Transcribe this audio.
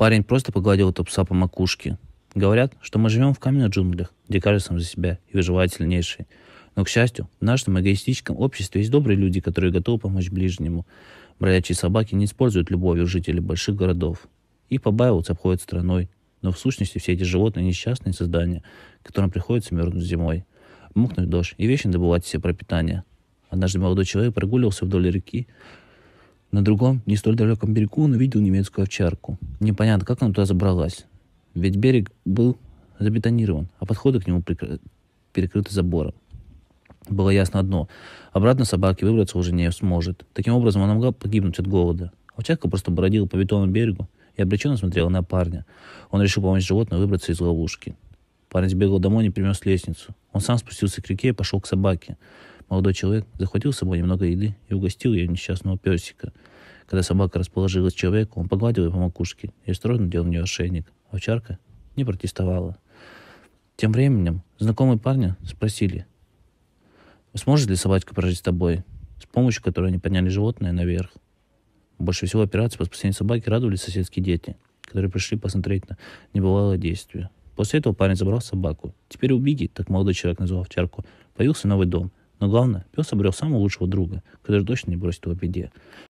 Парень просто погладил этого пса по макушке. Говорят, что мы живем в каменных джунглях, где каждый сам за себя и выживает сильнейший. Но, к счастью, в нашем эгоистическом обществе есть добрые люди, которые готовы помочь ближнему. Бродячие собаки не используют любовью жителей больших городов. И побаиваются, обходят страной. Но в сущности все эти животные – несчастные создания, которым приходится мерзнуть зимой. Мукнуть дождь и вечно добывать себе пропитание. Однажды молодой человек прогуливался вдоль реки. На другом, не столь далеком берегу, он увидел немецкую овчарку. Непонятно, как она туда забралась. Ведь берег был забетонирован, а подходы к нему прикры... перекрыты забором. Было ясно одно. Обратно собаке выбраться уже не сможет. Таким образом, она могла погибнуть от голода. Овчарка просто бродила по бетонному берегу и обреченно смотрела на парня. Он решил помочь животному выбраться из ловушки. Парень сбегал домой и не принес лестницу. Он сам спустился к реке и пошел к собаке. Молодой человек захватил с собой немного еды и угостил ее несчастного песика. Когда собака расположилась к человеку, он погладил ее по макушке и осторожно делал на нее ошейник. Овчарка не протестовала. Тем временем знакомые парня спросили, сможет ли собачка прожить с тобой, с помощью которой они подняли животное наверх. Больше всего операции по спасению собаки радовались соседские дети, которые пришли посмотреть на небывалое действие. После этого парень забрал собаку. Теперь у так молодой человек назвал овчарку, появился новый дом – но главное, пес обрел самого лучшего друга, который точно не бросит его в беде.